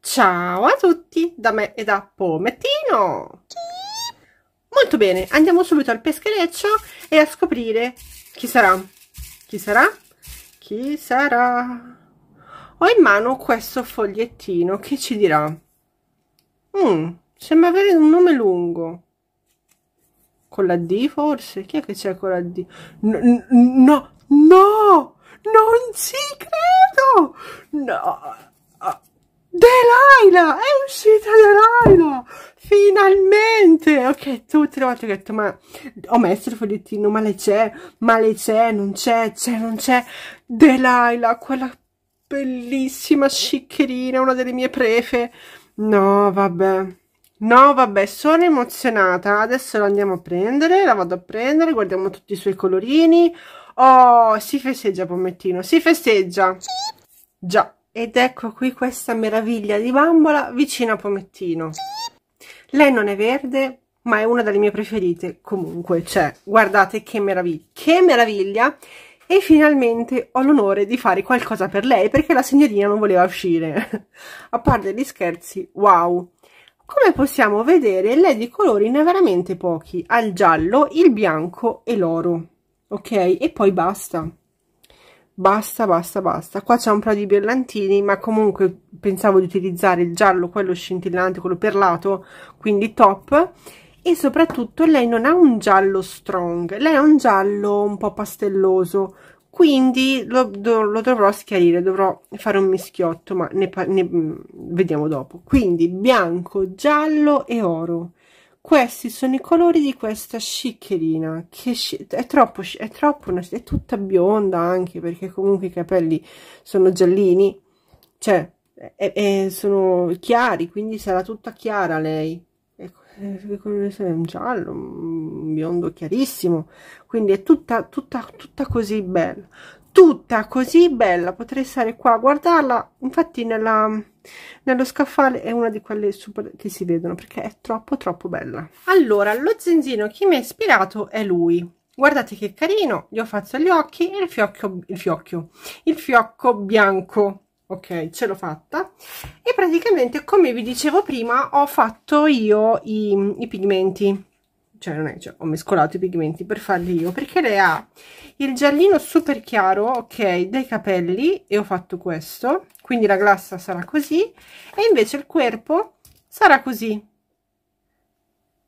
Ciao a tutti da me e da Pomettino! Molto bene, andiamo subito al peschereccio e a scoprire chi sarà. Chi sarà? Chi sarà? Ho in mano questo fogliettino che ci dirà. Mm, sembra avere un nome lungo. Con la D forse? Chi è che c'è con la D? no, no No, non ci credo. No. Delaila, è uscita Delaila, finalmente! Ok, tutte oh, le volte ho detto, ma ho messo il fogliettino, ma lei c'è, ma lei c'è, non c'è, c'è, non c'è. Delaila, quella bellissima sciccherina, una delle mie prefe. No, vabbè. No, vabbè, sono emozionata. Adesso la andiamo a prendere, la vado a prendere, guardiamo tutti i suoi colorini. Oh, si festeggia Pommettino, si festeggia! Sì. Già, ed ecco qui questa meraviglia di bambola vicino a Pomettino. Sì. Lei non è verde, ma è una delle mie preferite comunque, cioè, guardate che meraviglia, che meraviglia! E finalmente ho l'onore di fare qualcosa per lei perché la signorina non voleva uscire. a parte gli scherzi, wow! Come possiamo vedere, lei di colori ne ha veramente pochi, al giallo, il bianco e l'oro ok e poi basta basta basta basta qua c'è un po' di brillantini ma comunque pensavo di utilizzare il giallo quello scintillante quello perlato quindi top e soprattutto lei non ha un giallo strong lei ha un giallo un po' pastelloso quindi lo, do, lo dovrò schiarire dovrò fare un mischiotto ma ne, ne mm, vediamo dopo quindi bianco giallo e oro questi sono i colori di questa sciccherina che è troppo è troppo una, è tutta bionda anche perché comunque i capelli sono giallini cioè è, è, sono chiari quindi sarà tutta chiara lei è, un giallo un biondo chiarissimo quindi è tutta tutta tutta così bella tutta così bella potrei stare qua a guardarla infatti nella, nello scaffale è una di quelle super che si vedono perché è troppo troppo bella allora lo zenzino che mi ha ispirato è lui guardate che carino gli ho fatto gli occhi e il fiocco il fiocchio il fiocco bianco ok ce l'ho fatta e praticamente come vi dicevo prima ho fatto io i, i pigmenti cioè non è, cioè, ho mescolato i pigmenti per farli io, perché lei ha il giallino super chiaro, ok, dei capelli, e ho fatto questo, quindi la glassa sarà così, e invece il corpo sarà così,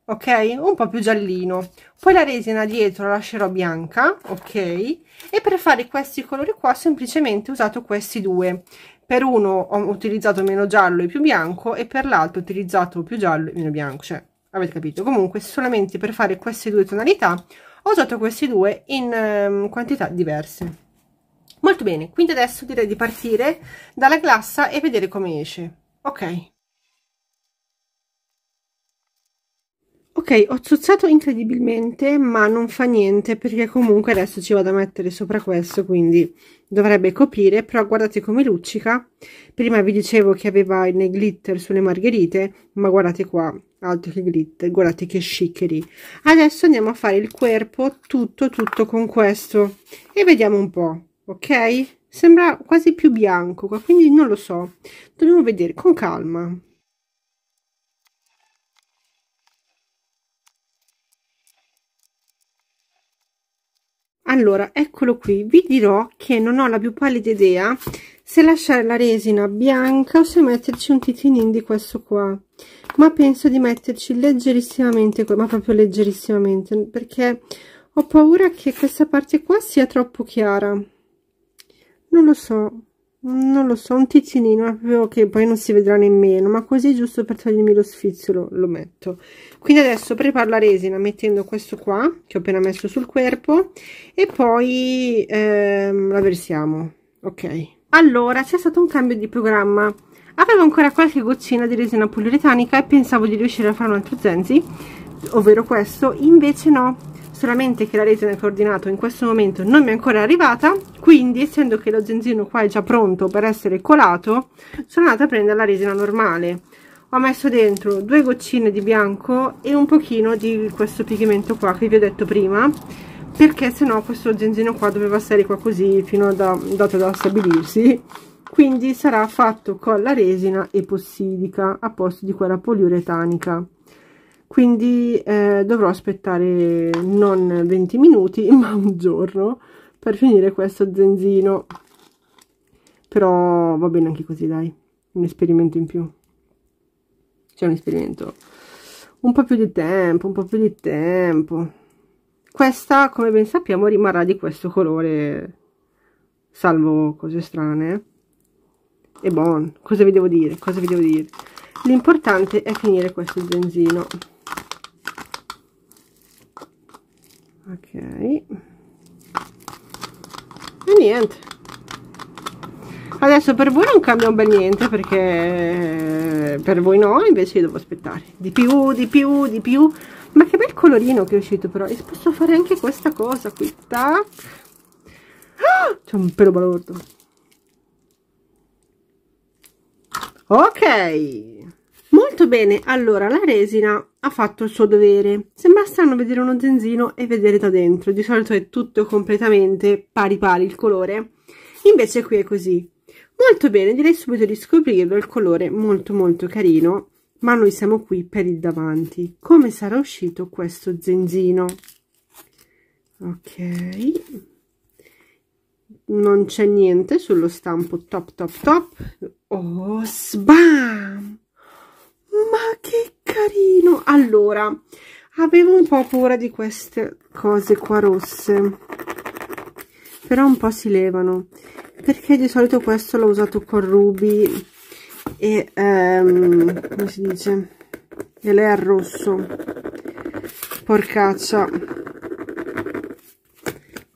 ok? Un po' più giallino. Poi la resina dietro la lascerò bianca, ok? E per fare questi colori qua ho semplicemente usato questi due. Per uno ho utilizzato meno giallo e più bianco e per l'altro ho utilizzato più giallo e meno bianco, cioè avete capito comunque solamente per fare queste due tonalità ho usato questi due in um, quantità diverse molto bene quindi adesso direi di partire dalla glassa e vedere come esce ok ok ho zozzato incredibilmente ma non fa niente perché comunque adesso ci vado a mettere sopra questo quindi dovrebbe coprire però guardate come luccica prima vi dicevo che aveva nei glitter sulle margherite ma guardate qua altro che glitter guardate che sciccheri adesso andiamo a fare il corpo tutto tutto con questo e vediamo un po' ok sembra quasi più bianco qua quindi non lo so dobbiamo vedere con calma allora eccolo qui vi dirò che non ho la più pallida idea se lasciare la resina bianca o se metterci un titinin di questo qua ma penso di metterci leggerissimamente ma proprio leggerissimamente perché ho paura che questa parte qua sia troppo chiara non lo so non lo so un tizzinino che poi non si vedrà nemmeno ma così giusto per togliermi lo sfizzolo lo metto quindi adesso preparo la resina mettendo questo qua che ho appena messo sul corpo e poi ehm, la versiamo ok allora c'è stato un cambio di programma avevo ancora qualche goccina di resina poliuretanica e pensavo di riuscire a fare un altro zenzi ovvero questo invece no solamente che la che ho ordinato in questo momento non mi è ancora arrivata quindi essendo che lo zenzino qua è già pronto per essere colato sono andata a prendere la resina normale ho messo dentro due goccine di bianco e un pochino di questo pigmento qua che vi ho detto prima perché sennò questo zenzino qua doveva stare qua così fino a da, data da stabilirsi quindi sarà fatto con la resina epossidica a posto di quella poliuretanica quindi eh, dovrò aspettare non 20 minuti ma un giorno per finire questo zenzino però va bene anche così dai un esperimento in più c'è un esperimento un po' più di tempo un po' più di tempo questa come ben sappiamo rimarrà di questo colore salvo cose strane e buon cosa vi devo dire cosa vi devo dire l'importante è finire questo zenzino ok e niente adesso per voi non cambia un bel niente perché eh, per voi no invece io devo aspettare di più di più di più ma che bel colorino che è uscito però e posso fare anche questa cosa qui tac ah! c'è un pelo balordo ok molto bene allora la resina ha fatto il suo dovere. Sembra strano vedere uno zenzino e vedere da dentro, di solito è tutto completamente pari pari il colore, invece qui è così. Molto bene, direi subito di scoprirlo, il colore molto molto carino, ma noi siamo qui per il davanti. Come sarà uscito questo zenzino? Ok, non c'è niente sullo stampo top top top. Oh, sbam! carino allora avevo un po' paura di queste cose qua rosse però un po' si levano perché di solito questo l'ho usato con Ruby e ehm, come si dice e lei al rosso porcaccia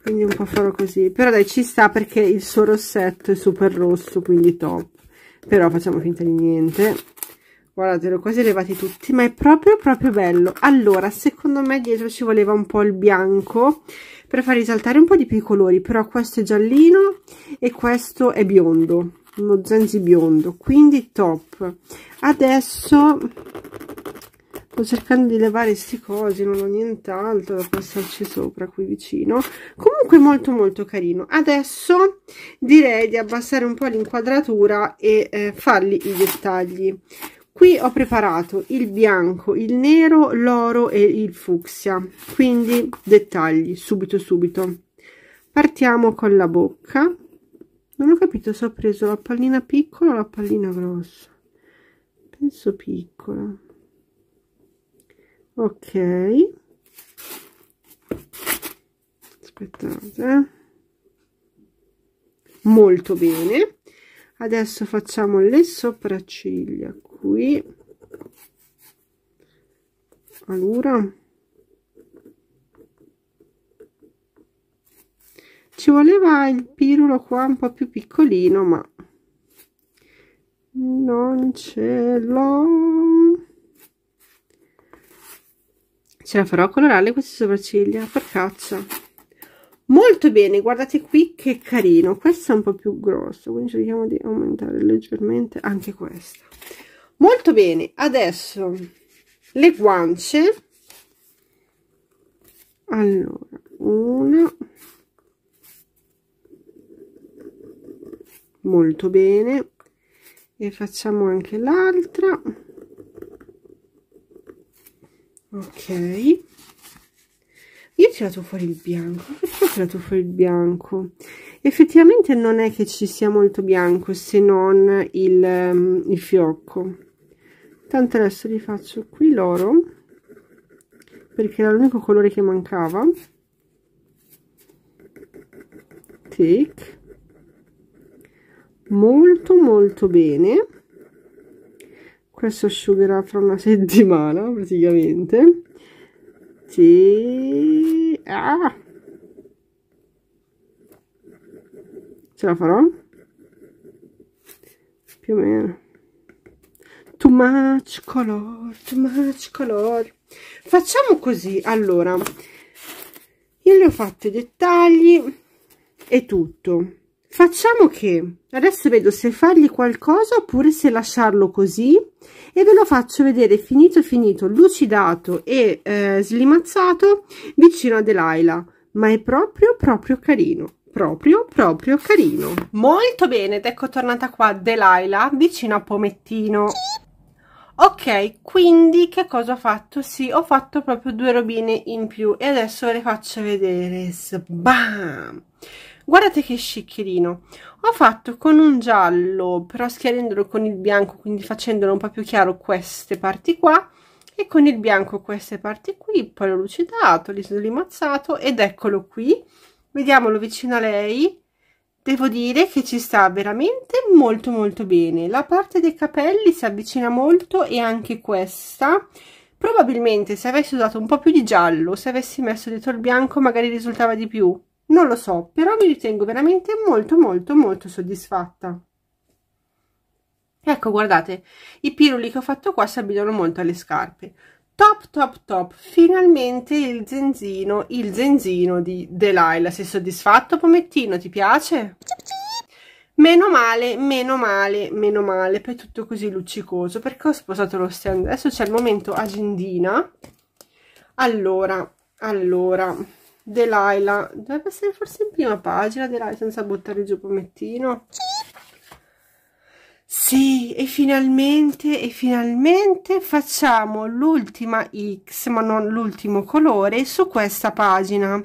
quindi un po' farò così però dai ci sta perché il suo rossetto è super rosso quindi top però facciamo finta di niente guardate li ho quasi levati tutti ma è proprio proprio bello allora secondo me dietro ci voleva un po' il bianco per far risaltare un po' di più i colori però questo è giallino e questo è biondo uno zenzi biondo quindi top adesso sto cercando di levare sti cosi non ho nient'altro da passarci sopra qui vicino comunque molto molto carino adesso direi di abbassare un po' l'inquadratura e eh, fargli i dettagli qui ho preparato il bianco il nero l'oro e il fucsia quindi dettagli subito subito partiamo con la bocca non ho capito se ho preso la pallina piccola o la pallina grossa penso piccola ok aspettate molto bene adesso facciamo le sopracciglia qui allora ci voleva il pirulo qua un po più piccolino ma non ce l'ho ce la farò a colorare queste sopracciglia per caccia molto bene guardate qui che carino questo è un po più grosso quindi cerchiamo di aumentare leggermente anche questo molto bene adesso le guance allora una molto bene e facciamo anche l'altra ok io ho tirato fuori il bianco perché ho tirato fuori il bianco effettivamente non è che ci sia molto bianco se non il, ehm, il fiocco tanto adesso li faccio qui l'oro perché era l'unico colore che mancava Take. molto molto bene questo asciugherà fra una settimana praticamente sì. ah! ce la farò più o meno too much color too much color facciamo così allora io le ho fatte i dettagli e tutto facciamo che adesso vedo se fargli qualcosa oppure se lasciarlo così e ve lo faccio vedere finito finito lucidato e eh, slimazzato vicino a Delilah ma è proprio proprio carino proprio proprio carino molto bene ed ecco tornata qua Delilah vicino a Pomettino ok quindi che cosa ho fatto sì ho fatto proprio due robine in più e adesso ve le faccio vedere Sbam! guardate che sciccherino ho fatto con un giallo però schiarendolo con il bianco quindi facendolo un po' più chiaro queste parti qua e con il bianco queste parti qui poi l'ho lucidato, l'ho limazzato ed eccolo qui vediamolo vicino a lei devo dire che ci sta veramente molto molto bene la parte dei capelli si avvicina molto e anche questa probabilmente se avessi usato un po più di giallo se avessi messo dietro il bianco magari risultava di più non lo so però mi ritengo veramente molto molto molto soddisfatta ecco guardate i piruli che ho fatto qua si abbinano molto alle scarpe top top top finalmente il zenzino il zenzino di Delilah sei soddisfatto pomettino ti piace? meno male meno male meno male per tutto così luccicoso perché ho sposato lo stand adesso c'è il momento agendina allora allora Delilah dovrebbe essere forse in prima pagina Delilah senza buttare giù pomettino sì sì, e finalmente, e finalmente facciamo l'ultima X, ma non l'ultimo colore, su questa pagina,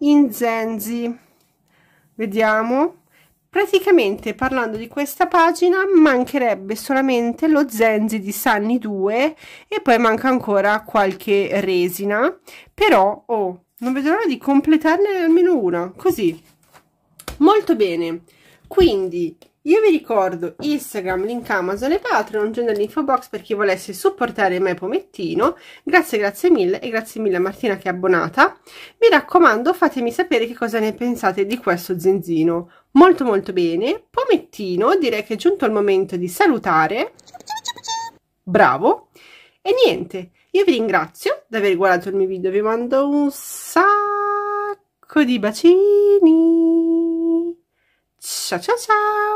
in Zenzi. Vediamo. Praticamente, parlando di questa pagina, mancherebbe solamente lo Zenzi di Sanni 2 e poi manca ancora qualche resina, però, oh, non vedo l'ora di completarne almeno una, così. Molto bene, quindi io vi ricordo Instagram, link Amazon e Patreon, giù nell'info box per chi volesse supportare me pomettino. Grazie, grazie mille e grazie mille a Martina che è abbonata. Mi raccomando, fatemi sapere che cosa ne pensate di questo zenzino. Molto molto bene. Pomettino, direi che è giunto il momento di salutare. Bravo. E niente, io vi ringrazio di aver guardato il mio video, vi mando un sacco di bacini. Ciao ciao ciao!